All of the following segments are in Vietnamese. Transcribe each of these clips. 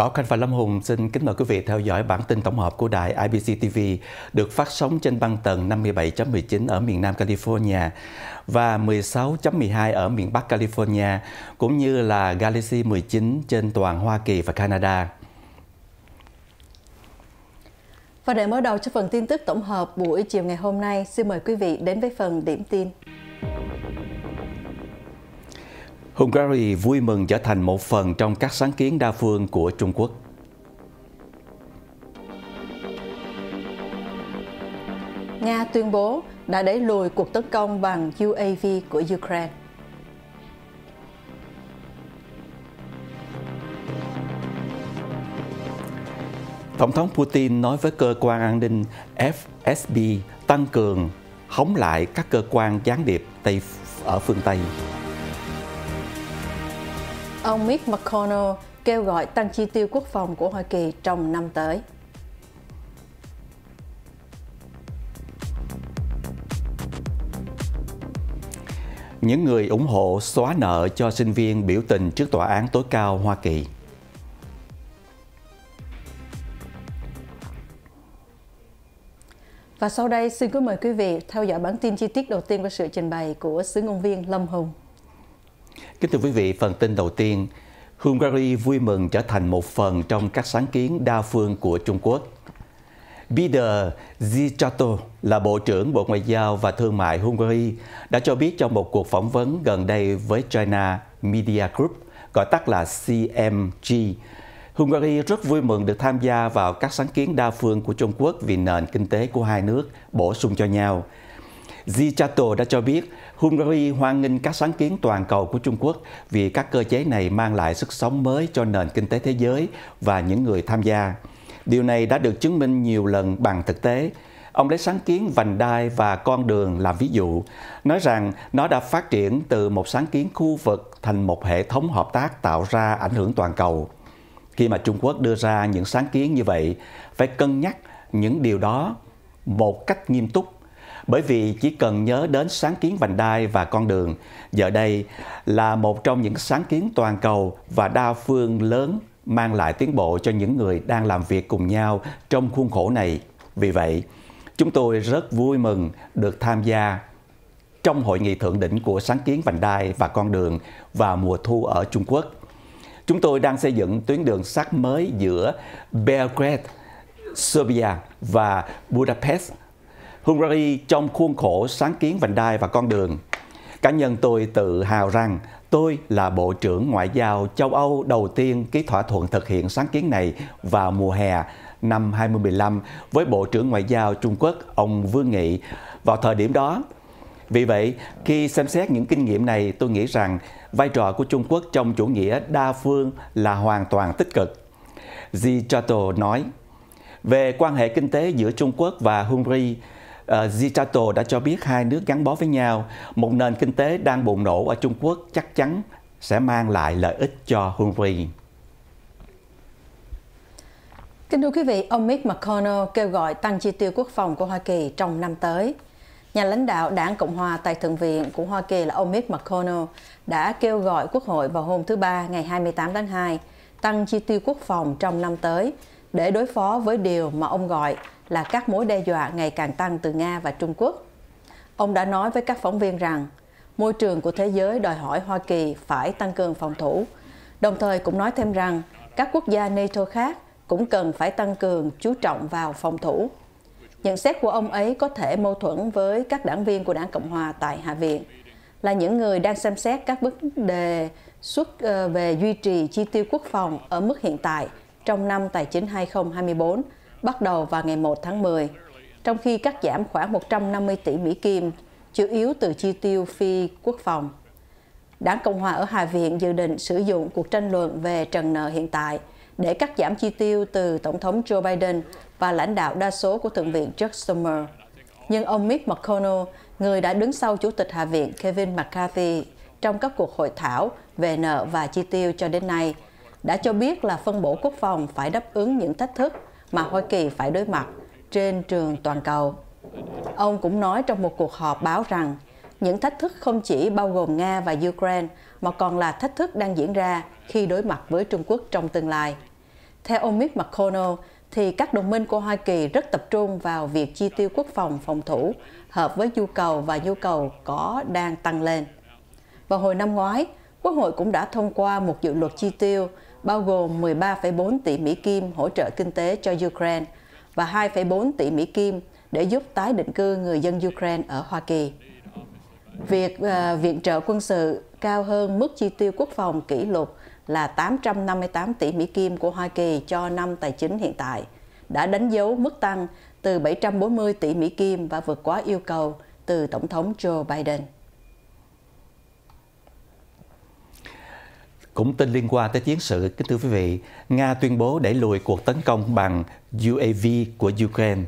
Bảo Khanh và Lâm Hùng xin kính mời quý vị theo dõi bản tin tổng hợp của đài IBC TV được phát sóng trên băng tần 57.19 ở miền Nam California và 16.12 ở miền Bắc California cũng như là Galaxy 19 trên toàn Hoa Kỳ và Canada. Và để mở đầu cho phần tin tức tổng hợp buổi chiều ngày hôm nay, xin mời quý vị đến với phần điểm tin. Hungary vui mừng trở thành một phần trong các sáng kiến đa phương của Trung Quốc. Nga tuyên bố đã đẩy lùi cuộc tấn công bằng UAV của Ukraine. Tổng thống Putin nói với cơ quan an ninh FSB tăng cường hóng lại các cơ quan gián điệp Tây ở phương Tây. Ông Mitch McConnell kêu gọi tăng chi tiêu quốc phòng của Hoa Kỳ trong năm tới. Những người ủng hộ xóa nợ cho sinh viên biểu tình trước tòa án tối cao Hoa Kỳ. Và sau đây xin quý mời quý vị theo dõi bản tin chi tiết đầu tiên với sự trình bày của xứ ngôn viên Lâm Hùng. Kính thưa quý vị, phần tin đầu tiên, Hungary vui mừng trở thành một phần trong các sáng kiến đa phương của Trung Quốc. Peter Zichato là Bộ trưởng Bộ Ngoại giao và Thương mại Hungary đã cho biết trong một cuộc phỏng vấn gần đây với China Media Group, gọi tắt là CMG, Hungary rất vui mừng được tham gia vào các sáng kiến đa phương của Trung Quốc vì nền kinh tế của hai nước bổ sung cho nhau – Zichato đã cho biết Hungary hoan nghênh các sáng kiến toàn cầu của Trung Quốc vì các cơ chế này mang lại sức sống mới cho nền kinh tế thế giới và những người tham gia. Điều này đã được chứng minh nhiều lần bằng thực tế. Ông lấy sáng kiến vành đai và con đường làm ví dụ, nói rằng nó đã phát triển từ một sáng kiến khu vực thành một hệ thống hợp tác tạo ra ảnh hưởng toàn cầu. Khi mà Trung Quốc đưa ra những sáng kiến như vậy, phải cân nhắc những điều đó một cách nghiêm túc bởi vì chỉ cần nhớ đến sáng kiến vành đai và con đường, giờ đây là một trong những sáng kiến toàn cầu và đa phương lớn mang lại tiến bộ cho những người đang làm việc cùng nhau trong khuôn khổ này. Vì vậy, chúng tôi rất vui mừng được tham gia trong hội nghị thượng đỉnh của sáng kiến vành đai và con đường vào mùa thu ở Trung Quốc. Chúng tôi đang xây dựng tuyến đường sắt mới giữa Belgrade, Serbia và Budapest Hungary trong khuôn khổ sáng kiến vành đai và con đường. Cá nhân tôi tự hào rằng tôi là Bộ trưởng Ngoại giao châu Âu đầu tiên ký thỏa thuận thực hiện sáng kiến này vào mùa hè năm 2015 với Bộ trưởng Ngoại giao Trung Quốc ông Vương Nghị vào thời điểm đó. Vì vậy, khi xem xét những kinh nghiệm này, tôi nghĩ rằng vai trò của Trung Quốc trong chủ nghĩa đa phương là hoàn toàn tích cực. Di nói, về quan hệ kinh tế giữa Trung Quốc và Hungary, Ờ, Zitato đã cho biết hai nước gắn bó với nhau. Một nền kinh tế đang bùng nổ ở Trung Quốc chắc chắn sẽ mang lại lợi ích cho Hungary. Kính thưa quý vị, ông Mitch McConnell kêu gọi tăng chi tiêu quốc phòng của Hoa Kỳ trong năm tới. Nhà lãnh đạo đảng Cộng hòa tại Thượng viện của Hoa Kỳ là ông Mitch McConnell đã kêu gọi Quốc hội vào hôm thứ Ba ngày 28 tháng 2 tăng chi tiêu quốc phòng trong năm tới để đối phó với điều mà ông gọi là các mối đe dọa ngày càng tăng từ Nga và Trung Quốc. Ông đã nói với các phóng viên rằng môi trường của thế giới đòi hỏi Hoa Kỳ phải tăng cường phòng thủ, đồng thời cũng nói thêm rằng các quốc gia NATO khác cũng cần phải tăng cường chú trọng vào phòng thủ. Nhận xét của ông ấy có thể mâu thuẫn với các đảng viên của đảng Cộng Hòa tại Hạ viện, là những người đang xem xét các vấn đề xuất ờ, về duy trì chi tiêu quốc phòng ở mức hiện tại trong năm tài chính 2024 bắt đầu vào ngày 1 tháng 10, trong khi cắt giảm khoảng 150 tỷ Mỹ Kim, chủ yếu từ chi tiêu phi quốc phòng. Đảng Cộng hòa ở Hạ viện dự định sử dụng cuộc tranh luận về trần nợ hiện tại để cắt giảm chi tiêu từ Tổng thống Joe Biden và lãnh đạo đa số của Thượng viện Chuck Schumer. Nhưng ông Mitch McConnell, người đã đứng sau Chủ tịch Hạ viện Kevin McCarthy trong các cuộc hội thảo về nợ và chi tiêu cho đến nay, đã cho biết là phân bổ quốc phòng phải đáp ứng những thách thức mà Hoa Kỳ phải đối mặt trên trường toàn cầu. Ông cũng nói trong một cuộc họp báo rằng những thách thức không chỉ bao gồm Nga và Ukraine mà còn là thách thức đang diễn ra khi đối mặt với Trung Quốc trong tương lai. Theo ông Mitch McConnell, thì các đồng minh của Hoa Kỳ rất tập trung vào việc chi tiêu quốc phòng phòng thủ hợp với nhu cầu và nhu cầu có đang tăng lên. Vào hồi năm ngoái, Quốc hội cũng đã thông qua một dự luật chi tiêu bao gồm 13,4 tỷ Mỹ Kim hỗ trợ kinh tế cho Ukraine và 2,4 tỷ Mỹ Kim để giúp tái định cư người dân Ukraine ở Hoa Kỳ. Việc uh, viện trợ quân sự cao hơn mức chi tiêu quốc phòng kỷ lục là 858 tỷ Mỹ Kim của Hoa Kỳ cho năm tài chính hiện tại, đã đánh dấu mức tăng từ 740 tỷ Mỹ Kim và vượt quá yêu cầu từ Tổng thống Joe Biden. Cũng tin liên quan tới chiến sự, kính thưa quý vị, Nga tuyên bố đẩy lùi cuộc tấn công bằng UAV của Ukraine.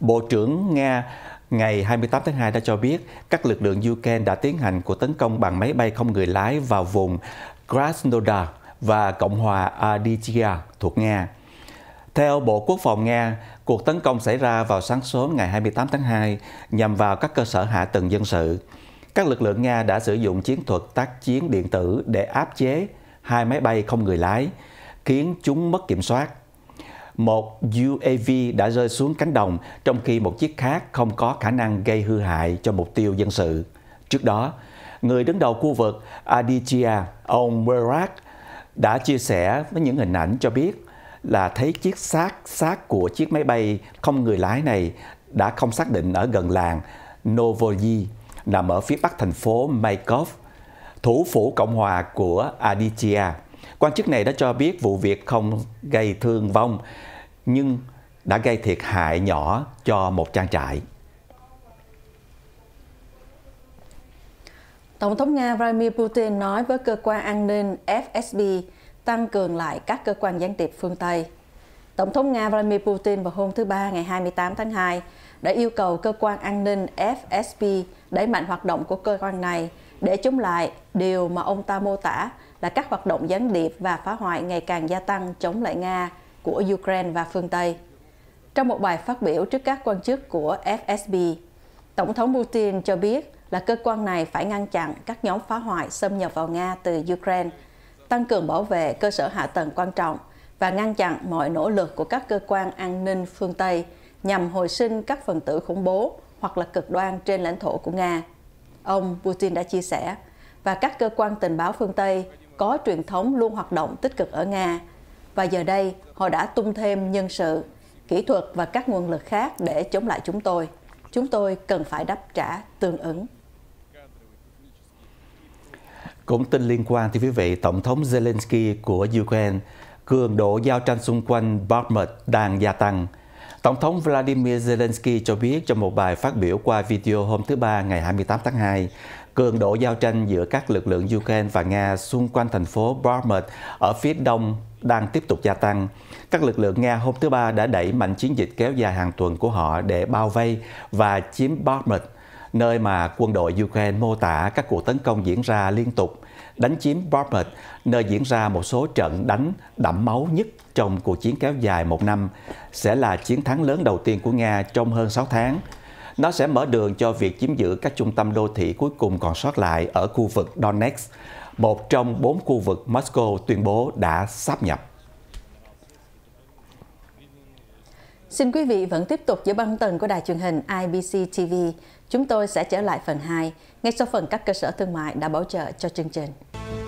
Bộ trưởng Nga ngày 28 tháng 2 đã cho biết các lực lượng Ukraine đã tiến hành cuộc tấn công bằng máy bay không người lái vào vùng Krasnodar và Cộng hòa Adygea thuộc Nga. Theo Bộ Quốc phòng Nga, cuộc tấn công xảy ra vào sáng sớm ngày 28 tháng 2 nhằm vào các cơ sở hạ tầng dân sự. Các lực lượng Nga đã sử dụng chiến thuật tác chiến điện tử để áp chế hai máy bay không người lái, khiến chúng mất kiểm soát. Một UAV đã rơi xuống cánh đồng, trong khi một chiếc khác không có khả năng gây hư hại cho mục tiêu dân sự. Trước đó, người đứng đầu khu vực Aditya, ông Murat, đã chia sẻ với những hình ảnh cho biết là thấy chiếc xác xác của chiếc máy bay không người lái này đã không xác định ở gần làng Novoyi nằm ở phía bắc thành phố Maykov thủ phủ Cộng hòa của Aditya. Quan chức này đã cho biết vụ việc không gây thương vong nhưng đã gây thiệt hại nhỏ cho một trang trại. Tổng thống Nga Vladimir Putin nói với cơ quan an ninh FSB tăng cường lại các cơ quan gián điệp phương Tây. Tổng thống Nga Vladimir Putin vào hôm thứ Ba ngày 28 tháng 2 đã yêu cầu cơ quan an ninh FSB đẩy mạnh hoạt động của cơ quan này để chống lại, điều mà ông ta mô tả là các hoạt động gián điệp và phá hoại ngày càng gia tăng chống lại Nga của Ukraine và phương Tây. Trong một bài phát biểu trước các quan chức của FSB, Tổng thống Putin cho biết là cơ quan này phải ngăn chặn các nhóm phá hoại xâm nhập vào Nga từ Ukraine, tăng cường bảo vệ cơ sở hạ tầng quan trọng và ngăn chặn mọi nỗ lực của các cơ quan an ninh phương Tây nhằm hồi sinh các phần tử khủng bố hoặc là cực đoan trên lãnh thổ của Nga ông Putin đã chia sẻ, và các cơ quan tình báo phương Tây có truyền thống luôn hoạt động tích cực ở Nga, và giờ đây họ đã tung thêm nhân sự, kỹ thuật và các nguồn lực khác để chống lại chúng tôi. Chúng tôi cần phải đáp trả tương ứng. Cũng tin liên quan thì quý vị, Tổng thống Zelensky của Ukraine, cường độ giao tranh xung quanh Bakhmut đang gia tăng – Tổng thống Vladimir Zelensky cho biết trong một bài phát biểu qua video hôm thứ Ba ngày 28 tháng 2, cường độ giao tranh giữa các lực lượng Ukraine và Nga xung quanh thành phố Bakhmut ở phía đông đang tiếp tục gia tăng. Các lực lượng Nga hôm thứ Ba đã đẩy mạnh chiến dịch kéo dài hàng tuần của họ để bao vây và chiếm Bakhmut nơi mà quân đội Ukraine mô tả các cuộc tấn công diễn ra liên tục, đánh chiếm Bakhmut, nơi diễn ra một số trận đánh đẫm máu nhất trong cuộc chiến kéo dài một năm, sẽ là chiến thắng lớn đầu tiên của Nga trong hơn 6 tháng. Nó sẽ mở đường cho việc chiếm giữ các trung tâm đô thị cuối cùng còn sót lại ở khu vực Donetsk, một trong bốn khu vực Moscow tuyên bố đã sáp nhập. Xin quý vị vẫn tiếp tục giữa băng tần của đài truyền hình IBC TV. Chúng tôi sẽ trở lại phần 2 ngay sau phần các cơ sở thương mại đã bảo trợ cho chương trình.